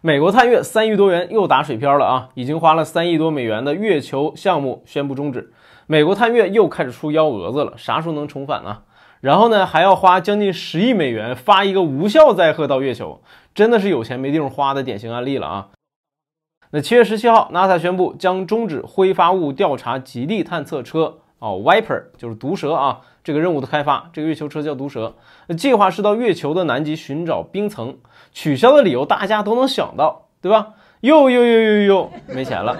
美国探月三亿多元又打水漂了啊！已经花了三亿多美元的月球项目宣布终止，美国探月又开始出幺蛾子了，啥时候能重返呢？然后呢，还要花将近十亿美元发一个无效载荷到月球，真的是有钱没地方花的典型案例了啊！那七月十七号，NASA 宣布将终止挥发物调查极地探测车哦，Viper 就是毒蛇啊。这个任务的开发，这个月球车叫“毒蛇”，计划是到月球的南极寻找冰层。取消的理由大家都能想到，对吧？哟哟哟哟哟，没钱了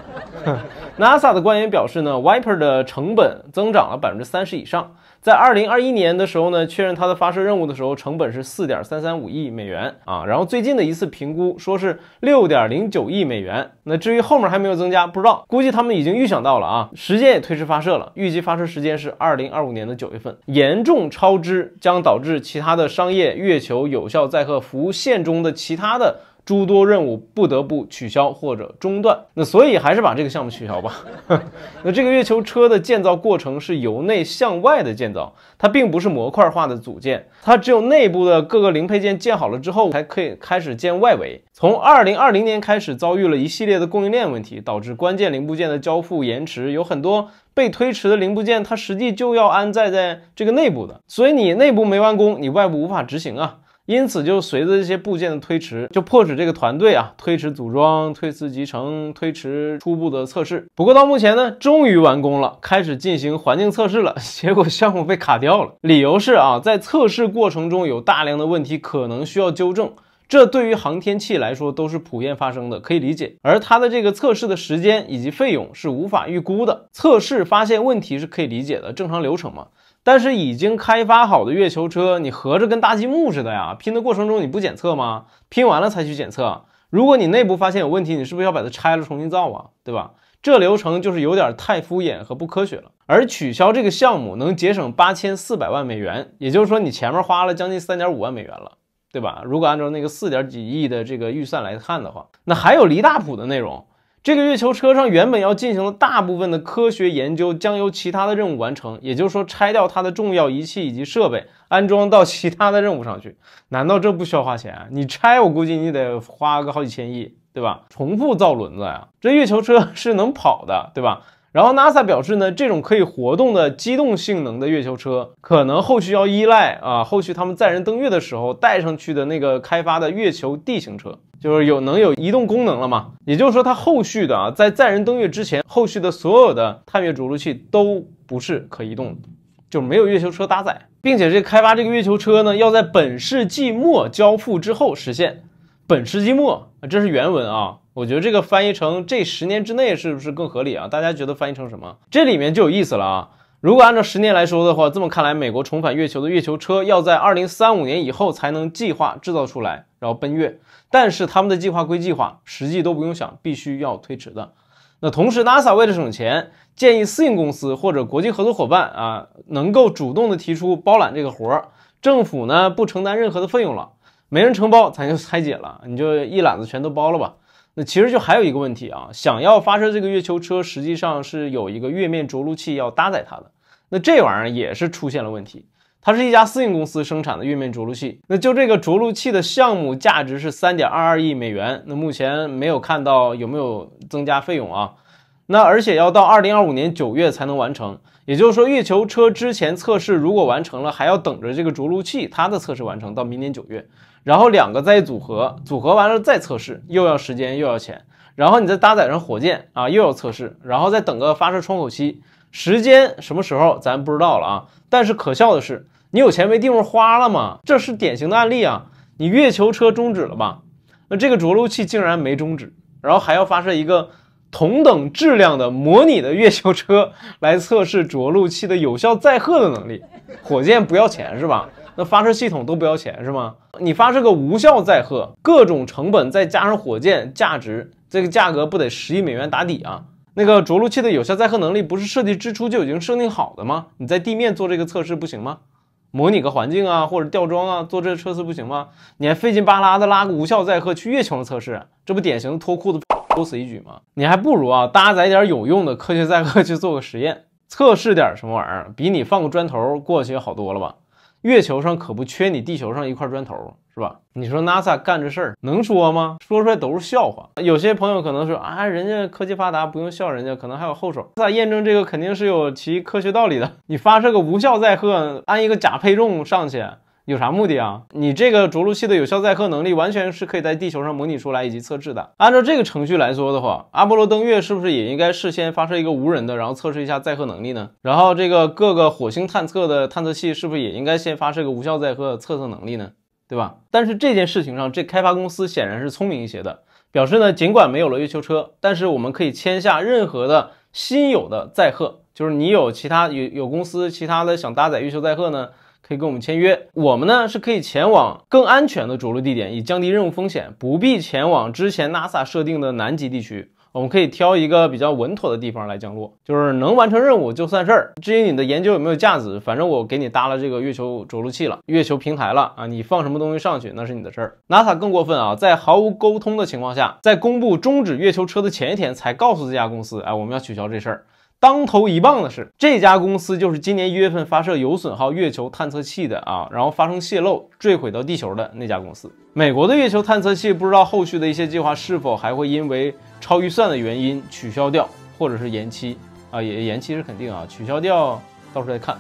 ！NASA 的官员表示呢，Viper 的成本增长了百分之三十以上。在二零二一年的时候呢，确认它的发射任务的时候，成本是四点三三五亿美元啊。然后最近的一次评估说是六点零九亿美元。那至于后面还没有增加，不知道，估计他们已经预想到了啊。时间也推迟发射了，预计发射时间是二零二五年的九月份。严重超支将导致其他的商业月球有效载荷服务线中的其他的。诸多任务不得不取消或者中断，那所以还是把这个项目取消吧。那这个月球车的建造过程是由内向外的建造，它并不是模块化的组件，它只有内部的各个零配件建好了之后，才可以开始建外围。从二零二零年开始，遭遇了一系列的供应链问题，导致关键零部件的交付延迟，有很多被推迟的零部件，它实际就要安在在这个内部的，所以你内部没完工，你外部无法执行啊。因此，就随着这些部件的推迟，就迫使这个团队啊推迟组装、推迟集成、推迟初步的测试。不过到目前呢，终于完工了，开始进行环境测试了。结果项目被卡掉了，理由是啊，在测试过程中有大量的问题可能需要纠正，这对于航天器来说都是普遍发生的，可以理解。而它的这个测试的时间以及费用是无法预估的，测试发现问题是可以理解的，正常流程嘛。但是已经开发好的月球车，你合着跟搭积木似的呀？拼的过程中你不检测吗？拼完了才去检测。如果你内部发现有问题，你是不是要把它拆了重新造啊？对吧？这流程就是有点太敷衍和不科学了。而取消这个项目能节省八千四百万美元，也就是说你前面花了将近三点五万美元了，对吧？如果按照那个四点几亿的这个预算来看的话，那还有离大谱的内容。这个月球车上原本要进行的大部分的科学研究将由其他的任务完成，也就是说，拆掉它的重要仪器以及设备，安装到其他的任务上去。难道这不需要花钱？你拆，我估计你得花个好几千亿，对吧？重复造轮子呀，这月球车 是能跑的，对吧？然后 NASA 表示呢，这种可以活动的机动性能的月球车，可能后续要依赖啊，后续他们载人登月的时候带上去的那个开发的月球地形车，就是有能有移动功能了嘛。也就是说，它后续的啊，在载人登月之前，后续的所有的探月着陆器都不是可移动的，就没有月球车搭载，并且这开发这个月球车呢，要在本世纪末交付之后实现，本世纪末啊，这是原文啊。我觉得这个翻译成这十年之内是不是更合理啊？大家觉得翻译成什么？这里面就有意思了啊！如果按照十年来说的话，这么看来，美国重返月球的月球车要在二零三五年以后才能计划制造出来，然后奔月。但是他们的计划归计划，实际都不用想，必须要推迟的。那同时，NASA 为了省钱，建议私营公司或者国际合作伙伴啊，能够主动的提出包揽这个活儿，政府呢不承担任何的费用了，没人承包咱就拆解了，你就一揽子全都包了吧。那其实就还有一个问题啊，想要发射这个月球车，实际上是有一个月面着陆器要搭载它的。那这玩意儿也是出现了问题，它是一家私营公司生产的月面着陆器。那就这个着陆器的项目价值是三点二二亿美元，那目前没有看到有没有增加费用啊？那而且要到二零二五年九月才能完成，也就是说月球车之前测试如果完成了，还要等着这个着陆器它的测试完成到明年九月，然后两个再组合，组合完了再测试，又要时间又要钱，然后你再搭载上火箭啊又要测试，然后再等个发射窗口期，时间什么时候咱不知道了啊。但是可笑的是你有钱没地方花了嘛，这是典型的案例啊。你月球车终止了吧？那这个着陆器竟然没终止，然后还要发射一个。同等质量的模拟的月球车来测试着陆器的有效载荷的能力，火箭不要钱是吧？那发射系统都不要钱是吗？你发射个无效载荷，各种成本再加上火箭价值，这个价格不得十亿美元打底啊？那个着陆器的有效载荷能力不是设计之初就已经设定好的吗？你在地面做这个测试不行吗？模拟个环境啊，或者吊装啊，做这个测试不行吗？你还费劲巴拉的拉个无效载荷去月球上测试，这不典型的脱裤子？多此一举吗？你还不如啊，搭载点有用的科学载荷去做个实验，测试点什么玩意儿，比你放个砖头过去好多了吧？月球上可不缺你地球上一块砖头，是吧？你说 NASA 干这事儿能说吗？说出来都是笑话。有些朋友可能说啊，人家科技发达，不用笑人家，可能还有后手。NASA 验证这个肯定是有其科学道理的。你发射个无效载荷，安一个假配重上去。有啥目的啊？你这个着陆器的有效载荷能力，完全是可以在地球上模拟出来以及测试的。按照这个程序来说的话，阿波罗登月是不是也应该事先发射一个无人的，然后测试一下载荷能力呢？然后这个各个火星探测的探测器是不是也应该先发射个无效载荷，测测能力呢？对吧？但是这件事情上，这开发公司显然是聪明一些的，表示呢，尽管没有了月球车，但是我们可以签下任何的新有的载荷，就是你有其他有有公司其他的想搭载月球载荷呢？可以跟我们签约，我们呢是可以前往更安全的着陆地点，以降低任务风险，不必前往之前 NASA 设定的南极地区。我们可以挑一个比较稳妥的地方来降落，就是能完成任务就算事儿。至于你的研究有没有价值，反正我给你搭了这个月球着陆器了，月球平台了啊，你放什么东西上去那是你的事儿。NASA 更过分啊，在毫无沟通的情况下，在公布终止月球车的前一天才告诉这家公司，哎，我们要取消这事儿。当头一棒的是，这家公司就是今年一月份发射有损号月球探测器的啊，然后发生泄漏坠毁到地球的那家公司。美国的月球探测器，不知道后续的一些计划是否还会因为超预算的原因取消掉，或者是延期啊？也延期是肯定啊，取消掉到时候再看。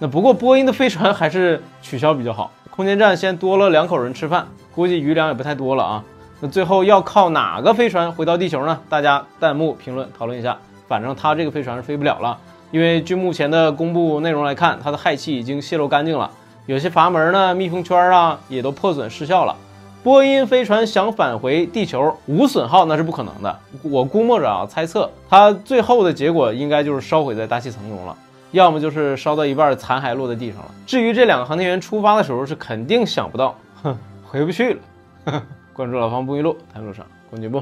那不过波音的飞船还是取消比较好，空间站先多了两口人吃饭，估计余粮也不太多了啊。那最后要靠哪个飞船回到地球呢？大家弹幕评论讨论一下。反正它这个飞船是飞不了了，因为据目前的公布内容来看，它的氦气已经泄露干净了，有些阀门呢、密封圈啊也都破损失效了。波音飞船想返回地球无损耗那是不可能的，我估摸着啊，猜测它最后的结果应该就是烧毁在大气层中了，要么就是烧到一半残骸落在地上了。至于这两个航天员出发的时候是肯定想不到，哼，回不去了。关注老方不迷路，谈路上共进步。